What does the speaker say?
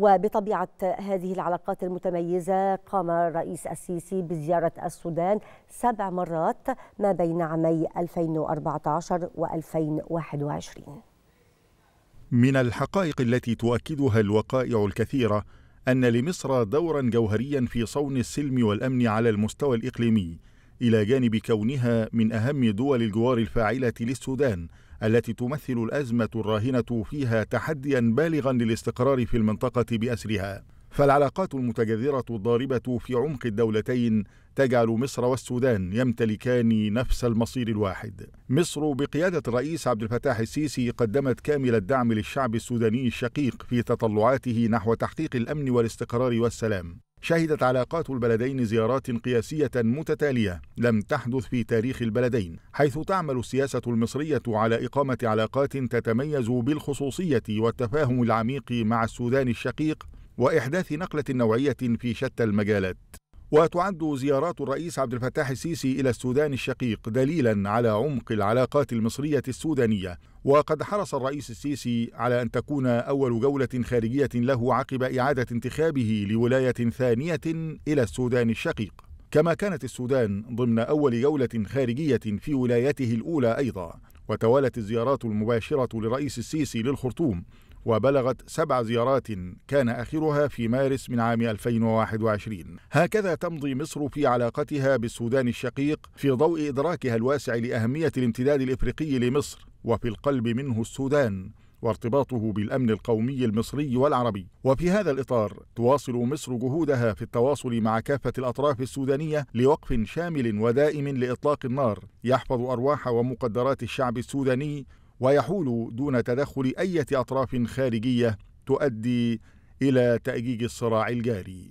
وبطبيعة هذه العلاقات المتميزة قام الرئيس السيسي بزيارة السودان سبع مرات ما بين عامي 2014 و2021 من الحقائق التي تؤكدها الوقائع الكثيرة أن لمصر دورا جوهريا في صون السلم والأمن على المستوى الإقليمي إلى جانب كونها من أهم دول الجوار الفاعلة للسودان التي تمثل الأزمة الراهنة فيها تحديا بالغا للاستقرار في المنطقة بأسرها فالعلاقات المتجذرة الضاربة في عمق الدولتين تجعل مصر والسودان يمتلكان نفس المصير الواحد. مصر بقيادة الرئيس عبد الفتاح السيسي قدمت كامل الدعم للشعب السوداني الشقيق في تطلعاته نحو تحقيق الأمن والاستقرار والسلام. شهدت علاقات البلدين زيارات قياسية متتالية لم تحدث في تاريخ البلدين، حيث تعمل السياسة المصرية على إقامة علاقات تتميز بالخصوصية والتفاهم العميق مع السودان الشقيق وإحداث نقلة نوعية في شتى المجالات. وتعد زيارات الرئيس عبد الفتاح السيسي إلى السودان الشقيق دليلا على عمق العلاقات المصرية السودانية وقد حرص الرئيس السيسي على أن تكون أول جولة خارجية له عقب إعادة انتخابه لولاية ثانية إلى السودان الشقيق كما كانت السودان ضمن أول جولة خارجية في ولايته الأولى أيضا وتوالت الزيارات المباشرة للرئيس السيسي للخرطوم وبلغت سبع زيارات كان آخرها في مارس من عام 2021 هكذا تمضي مصر في علاقتها بالسودان الشقيق في ضوء إدراكها الواسع لأهمية الامتداد الإفريقي لمصر وفي القلب منه السودان وارتباطه بالامن القومي المصري والعربي وفي هذا الاطار تواصل مصر جهودها في التواصل مع كافه الاطراف السودانيه لوقف شامل ودائم لاطلاق النار يحفظ ارواح ومقدرات الشعب السوداني ويحول دون تدخل أي أطراف خارجية تؤدي إلى تأجيج الصراع الجاري